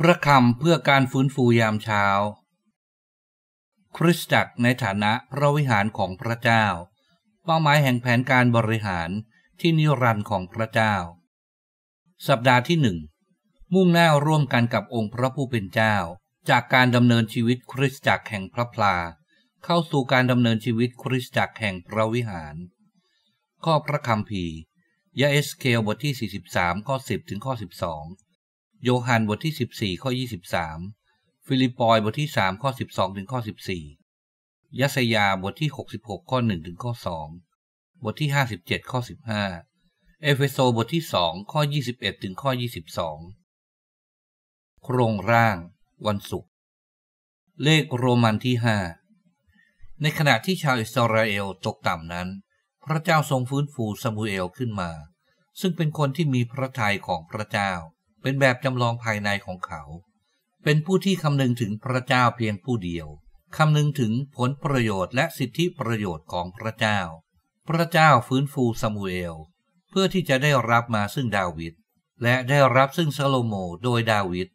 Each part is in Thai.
พระคำเพื่อการฟื้นฟูยามเช้า คริสตจักรในฐานะพระวิหารของพระเจ้า เป้าหมายแห่งแผนการบริหารที่นิรันดร์ของพระเจ้า สัปดาห์ที่หนึ่งมุ่งหน้าร่วมกันกับองค์พระผู้เป็นเจ้า จากการดำเนินชีวิต คริสตจักรแห่งพระพลาเข้าสู่การดำเนินชีวิต คริสตจักรแห่งพระวิหาร ข้อพระคำพียาเอสเคลบทที่43ข้อ10ถึงข้อ12โยฮัน บทที่ 14ข้อ23 ฟิลิปปอย บทที่3ข้อ12 ถึงข้อ14ยัสยาบทที่ 66ข้อ1ถึงข้อ 2 บทที่ 57ข้อ15 เอเฟโซบทที่2ข้อ21 ถึงข้อ22 โครงร่าง วันศุกร์เลขโรมันที่ 5 ในขณะที่ชาวอิสราเอลตกต่ำนั้น พระเจ้าทรงฟื้นฟูซามูเอลขึ้นมา ซึ่งเป็นคนที่มีพระทัยของพระเจ้าเป็นแบบจำลองภายในของเขา เป็นผู้ที่คำนึงถึงพระเจ้าเพียงผู้เดียว คำนึงถึงผลประโยชน์และสิทธิประโยชน์ของพระเจ้า พระเจ้าฟื้นฟูซามูเอล เพื่อที่จะได้รับมาซึ่งดาวิด และได้รับซึ่งซาโลโมโดยดาวิด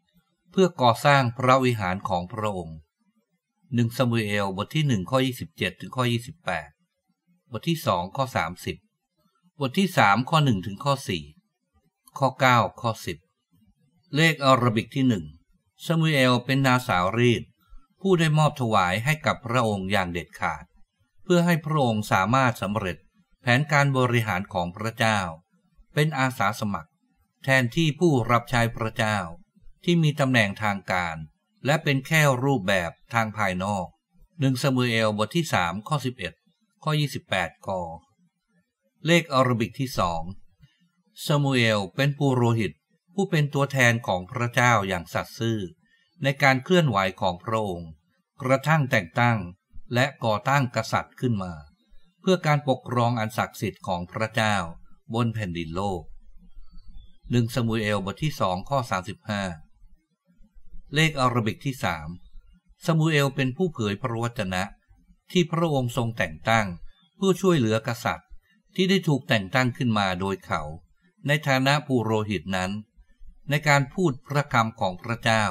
เพื่อก่อสร้างพระวิหารของพระองค์ หนึ่งซามูเอลบทที่หนึ่งข้อยี่สิบเจ็ดถึงข้อยี่สิบแปดบทที่สองข้อสามสิบบทที่สามข้อหนึ่งถึงข้อสี่ข้อเก้าข้อสิบเลขอารบิกที่หนึ่งซามูเอลเป็นนาสาวรีดผู้ได้มอบถวายให้กับพระองค์อย่างเด็ดขาด เพื่อให้พระองค์สามารถสำเร็จแผนการบริหารของพระเจ้า เป็นอาสาสมัคร แทนที่ผู้รับใช้พระเจ้า ที่มีตำแหน่งทางการ และเป็นแค่รูปแบบทางภายนอกหนึ่งซามูเอลบทที่สามข้อสิบเอ็ดข้อยี่สิบแปดกเลขอารบิกที่สองซามูเอลเป็นปูโรหิตผู้เป็นตัวแทนของพระเจ้าอย่างสัตย์ซื่อในการเคลื่อนไหวของพระองค์ กระทั่งแต่งตั้งและก่อตั้งกษัตริย์ขึ้นมา เพื่อการปกครองอันศักดิ์สิทธิ์ของพระเจ้า บนแผ่นดินโลกหนึ่งสมุเอลบทที่สองข้อ35เลขอารบิกที่สามสมุเอลเป็นผู้เผยพระวจนะที่พระองค์ทรงแต่งตั้ง เพื่อช่วยเหลือกษัตริย์ ที่ได้ถูกแต่งตั้งขึ้นมาโดยเขา ในฐานะปูโรหิตนั้นในการพูดพระคำของพระเจ้า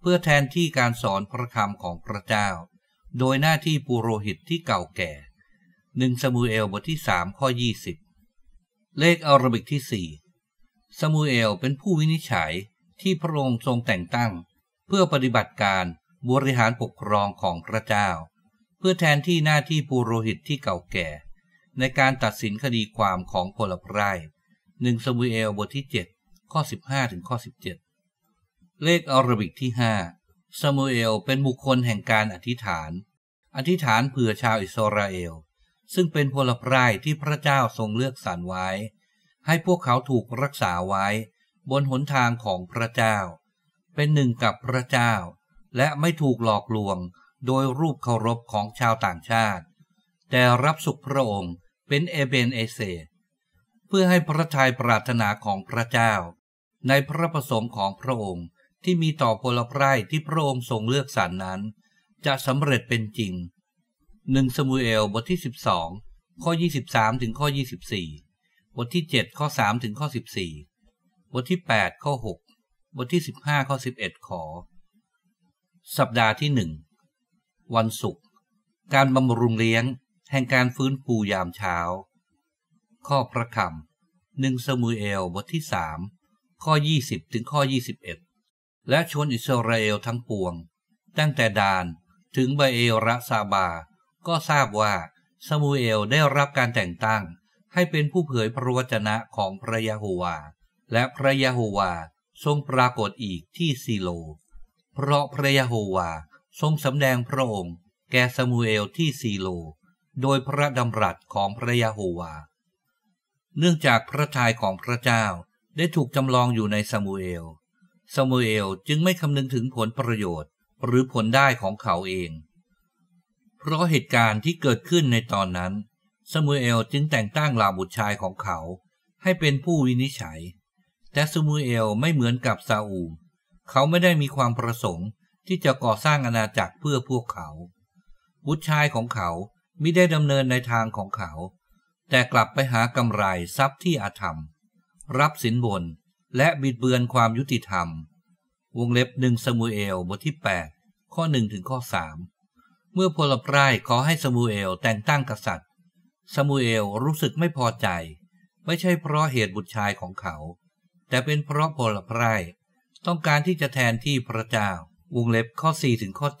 เพื่อแทนที่การสอนพระคำของพระเจ้า โดยหน้าที่ปุโรหิตที่เก่าแก่หนึ่งสมูเอลบทที่สามข้อยี่สิบเลขอารบิกที่สี่สมูเอลเป็นผู้วินิจฉัยที่พระองค์ทรงแต่งตั้ง เพื่อปฏิบัติการบริหารปกครองของพระเจ้า เพื่อแทนที่หน้าที่ปุโรหิตที่เก่าแก่ในการตัดสินคดีความของพลพราหนึ่งสมูเอลบทที่เจ็ดข้อ 15ถึงข้อ17 เลขอารบิกที่5ซามูเอลเป็นบุคคลแห่งการอธิษฐาน อธิษฐานเผื่อชาวอิสราเอล ซึ่งเป็นพลพรายที่พระเจ้าทรงเลือกสรรไว้ ให้พวกเขาถูกรักษาไว้บนหนทางของพระเจ้า เป็นหนึ่งกับพระเจ้า และไม่ถูกหลอกลวงโดยรูปเคารพของชาวต่างชาติ แต่รับสุขพระองค์เป็นเอเบนเอเซ เพื่อให้พระทัยปรารถนาของพระเจ้าในพระประสงค์ของพระองค์ที่มีต่อพลพรายที่พระองค์ทรงเลือกสรรนนั้น จะสำเร็จเป็นจริงหนึ่งสมุเอลบทที่ 12 ข้อ 23 ถึงข้อ24 บทที่ 7 ข้อ3ถึงข้อ14 บทที่ 8 ข้อ 6 บทที่ 15 ข้อ 11 ขอ สัปดาห์ที่หนึ่งวันศุกร์การบำรุงเลี้ยง แห่งการฟื้นฟูยามเช้า ข้อพระคำหนึ่งสมุเอลบทที่สามข้อ20ถึง ข้อ21และ ชน อิสราเอล ทั้ง ปวง ตั้งแต่ ดาน ถึงบาเอลระซาบา ก็ทราบว่าสมูเอล ได้รับ การ แต่งตั้ง ให้ เป็น ผู้เผย พระวจนะ ของ พระยะโฮวา และ พระยะโฮวาทรง ปรากฏ อีก ที่ซีโล เพราะ พระยะโฮวาทรงสำแดง พระองค์ แก่สมูเอล ที่ซีโล โดย พระดำรัส ของ พระยะโฮวา เนื่องจาก พระทัยของ พระเจ้าได้ถูกจำลองอยู่ในซามูเอล ซามูเอลจึงไม่คำนึงถึงผลประโยชน์ หรือผลได้ของเขาเอง เพราะเหตุการณ์ที่เกิดขึ้นในตอนนั้น ซามูเอลจึงแต่งตั้งลาบุตรชายของเขา ให้เป็นผู้วินิจฉัย แต่ซามูเอลไม่เหมือนกับซาอูล เขาไม่ได้มีความประสงค์ ที่จะก่อสร้างอาณาจักรเพื่อพวกเขา บุตรชายของเขาไม่ได้ดำเนินในทางของเขา แต่กลับไปหากำไรทรัพย์ที่อาธรรมรับสินบนและบิดเบือนความยุติธรรม วงเล็บหนึ่งสมูเอลบทที่ 8 ข้อ1ถึงข้อ3เมื่อพลปร่ายขอให้สมูเอลแต่งตั้งกษัตริย์สมูเอลรู้สึกไม่พอใจ ไม่ใช่เพราะเหตุบุตรชายของเขา แต่เป็นเพราะพลปร่ายต้องการที่จะแทนที่พระเจ้า วงเล็บข้อ4ถึงข้อ7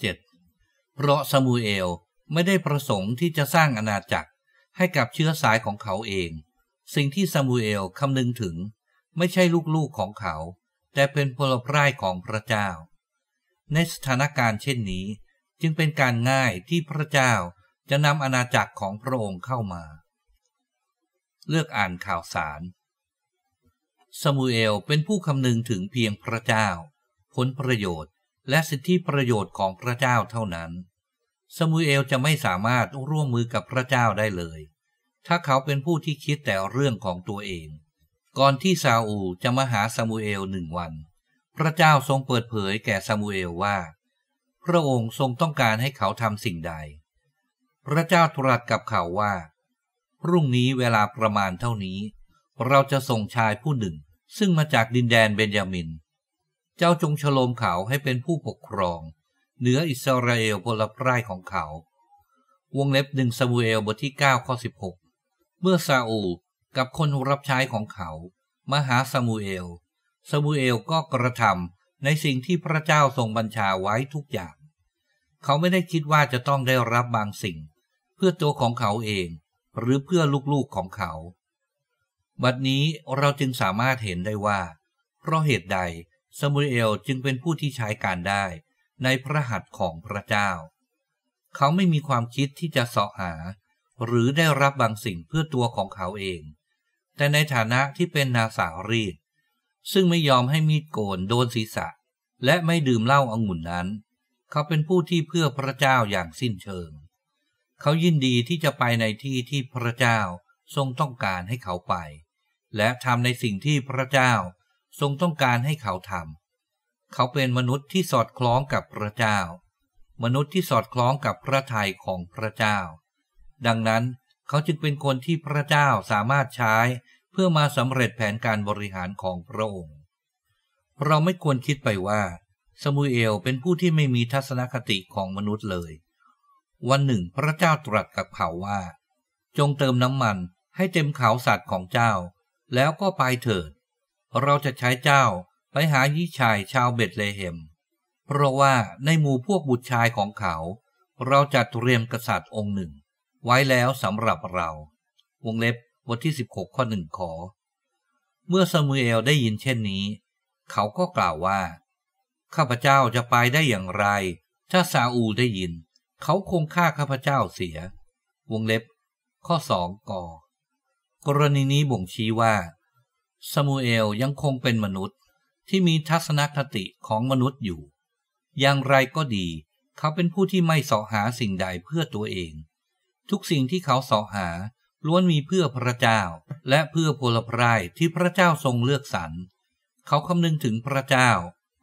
เพราะสมูเอลไม่ได้ประสงค์ที่จะสร้างอาณาจักรให้กับเชื้อสายของเขาเองสิ่งที่ซามูเอลคำนึงถึงไม่ใช่ลูกๆของเขา แต่เป็นพลพรายของพระเจ้าในสถานการณ์เช่นนี้จึงเป็นการง่ายที่พระเจ้าจะนำอาณาจักรของพระองค์เข้ามา เลือกอ่านข่าวสารซามูเอลเป็นผู้คำนึงถึงเพียงพระเจ้า ผลประโยชน์และสิทธิประโยชน์ของพระเจ้าเท่านั้นซามูเอลจะไม่สามารถร่วมมือกับพระเจ้าได้เลยถ้าเขาเป็นผู้ที่คิดแต่เรื่องของตัวเอง ก่อนที่ซาอูจะมาหาซามูเอลหนึ่งวัน พระเจ้าทรงเปิดเผยแก่ซามูเอลว่า พระองค์ทรงต้องการให้เขาทำสิ่งใด พระเจ้าตรัสกับเขาว่าพรุ่งนี้เวลาประมาณเท่านี้ เราจะส่งชายผู้หนึ่ง ซึ่งมาจากดินแดนเบนยามินเจ้าจงฉลมเขาให้เป็นผู้ปกครองเหนืออิสราเอลพลพร่ายของเขา วงเล็บหนึ่งซามูเอลบทที่9ข้อ16เมื่อซาอูกับคนรับใช้ของเขามาหาซามูเอล ซามูเอลก็กระทำในสิ่งที่พระเจ้าทรงบัญชาไว้ทุกอย่าง เขาไม่ได้คิดว่าจะต้องได้รับบางสิ่งเพื่อตัวของเขาเอง หรือเพื่อลูกๆของเขา บัดนี้เราจึงสามารถเห็นได้ว่า เพราะเหตุใดซามูเอลจึงเป็นผู้ที่ใช้การได้ ในพระหัตถ์ของพระเจ้า เขาไม่มีความคิดที่จะเสาะหาหรือได้รับบางสิ่งเพื่อตัวของเขาเอง แต่ในฐานะที่เป็นนาสาวรีดซึ่งไม่ยอมให้มีดโกนโดนศีรษะ และไม่ดื่มเหล้าอางุ่นนั้น เขาเป็นผู้ที่เพื่อพระเจ้าอย่างสิ้นเชิง เขายินดีที่จะไปในที่ที่พระเจ้าทรงต้องการให้เขาไป และทำในสิ่งที่พระเจ้าทรงต้องการให้เขาทำ เขาเป็นมนุษย์ที่สอดคล้องกับพระเจ้า มนุษย์ที่สอดคล้องกับพระทัยของพระเจ้าดังนั้นเขาจึงเป็นคนที่พระเจ้าสามารถใช้เพื่อมาสำเร็จแผนการบริหารของพระองค์ เราไม่ควรคิดไปว่า สมูเอลเป็นผู้ที่ไม่มีทัศนคติของมนุษย์เลย วันหนึ่งพระเจ้าตรัสกับเขาว่า จงเติมน้ำมันให้เต็มเขาสัตว์ของเจ้า แล้วก็ไปเถิด เราจะใช้เจ้าไปหายิชายชาวเบตเลเฮม เพราะว่าในหมู่พวกบุตรชายของเขา เราจะเตรียมกษัตริย์องค์หนึ่งไว้แล้วสำหรับเรา วงเล็บ บทที่16ข้อหนึ่งขอ เมื่อซามูเอลได้ยินเช่นนี้ เขาก็กล่าวว่า ข้าพเจ้าจะไปได้อย่างไร ถ้าซาอูได้ยิน เขาคงฆ่าข้าพเจ้าเสีย วงเล็บ ข้อสองกอกรณีนี้บ่งชี้ว่าซามูเอลยังคงเป็นมนุษย์ที่มีทัศนคติของมนุษย์อยู่ อย่างไรก็ดี เขาเป็นผู้ที่ไม่เสาะหาสิ่งใดเพื่อตัวเองทุกสิ่งที่เขาเสาะหาล้วนมีเพื่อพระเจ้าและเพื่อพลพรายที่พระเจ้าทรงเลือกสรร เขาคำนึงถึงพระเจ้า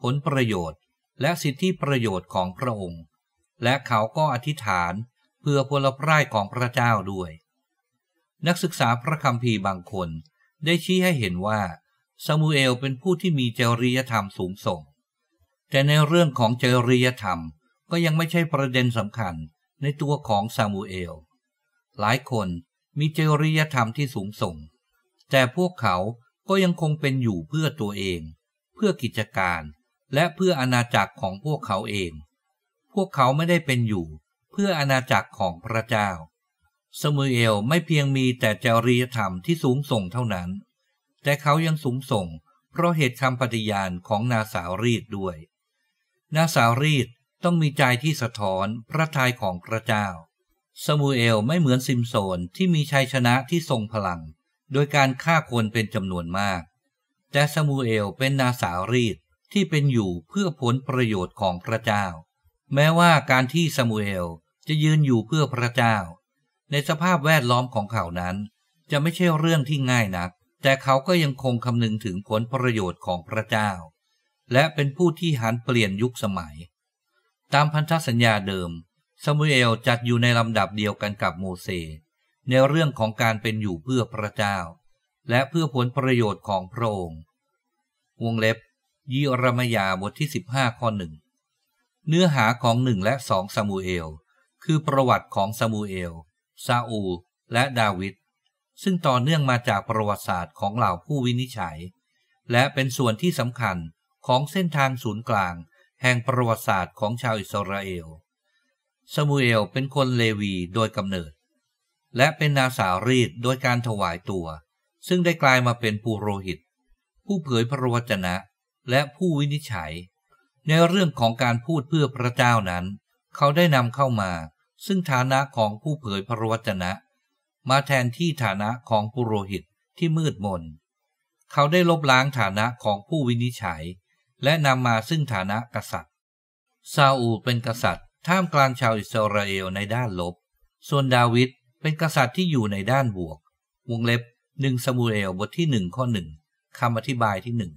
ผลประโยชน์ และสิทธิประโยชน์ของพระองค์ และเขาก็อธิษฐานเพื่อพลพรายของพระเจ้าด้วย นักศึกษาพระคัมภีร์บางคนได้ชี้ให้เห็นว่าซามูเอลเป็นผู้ที่มีจริยธรรมสูงส่ง แต่ในเรื่องของจริยธรรมก็ยังไม่ใช่ประเด็นสำคัญในตัวของซามูเอลหลายคนมีจริยธรรมที่สูงส่ง แต่พวกเขาก็ยังคงเป็นอยู่เพื่อตัวเอง เพื่อกิจการ และเพื่ออาณาจักรของพวกเขาเอง พวกเขาไม่ได้เป็นอยู่เพื่ออาณาจักรของพระเจ้า สมูเอลไม่เพียงมีแต่จริยธรรมที่สูงส่งเท่านั้น แต่เขายังสูงส่งเพราะเหตุคำปฏิญาณของนาสาวรีดด้วย นาสาวรีดต้องมีใจที่สะท้อนพระทัยของพระเจ้าซามูเอลไม่เหมือนซิมโซนที่มีชัยชนะที่ทรงพลัง โดยการฆ่าคนเป็นจำนวนมาก แต่ซามูเอลเป็นนาสารีดที่เป็นอยู่เพื่อผลประโยชน์ของพระเจ้า แม้ว่าการที่ซามูเอลจะยืนอยู่เพื่อพระเจ้า ในสภาพแวดล้อมของเขานั้น จะไม่ใช่เรื่องที่ง่ายนัก แต่เขาก็ยังคงคำนึงถึงผลประโยชน์ของพระเจ้า และเป็นผู้ที่หันเปลี่ยนยุคสมัย ตามพันธสัญญาเดิมซามูเอลจัดอยู่ในลำดับเดียวกันกับโมเสสในเรื่องของการเป็นอยู่เพื่อพระเจ้า และเพื่อผลประโยชน์ของพระองค์ วงเล็บยิรมยาบทที่15ข้อหนึ่งเนื้อหาของหนึ่งและสองซามูเอล คือประวัติของซามูเอล ซาอูและดาวิดซึ่งต่อเนื่องมาจากประวัติศาสตร์ของเหล่าผู้วินิจฉัย และเป็นส่วนที่สำคัญของเส้นทางศูนย์กลางแห่งประวัติศาสตร์ของชาวอิสราเอลซามูเอลเป็นคนเลวีโดยกำเนิด และเป็นนาสาวรีดโดยการถวายตัว ซึ่งได้กลายมาเป็นปูโรหิต ผู้เผยพระวจนะและผู้วินิจฉัย ในเรื่องของการพูดเพื่อพระเจ้านั้น เขาได้นำเข้ามา ซึ่งฐานะของผู้เผยพระวจนะ มาแทนที่ฐานะของปุโรหิตที่มืดมน เขาได้ลบล้างฐานะของผู้วินิจฉัยและนำมาซึ่งฐานะกษัตริย์ซาอูเป็นกษัตริย์ท่ามกลางชาวอิสราเอลในด้านลบ ส่วนดาวิดเป็นกษัตริย์ที่อยู่ในด้านบวก วงเล็บหนึ่งสมูเอลบทที่หนึ่งข้อหนึ่งคำอธิบายที่หนึ่ง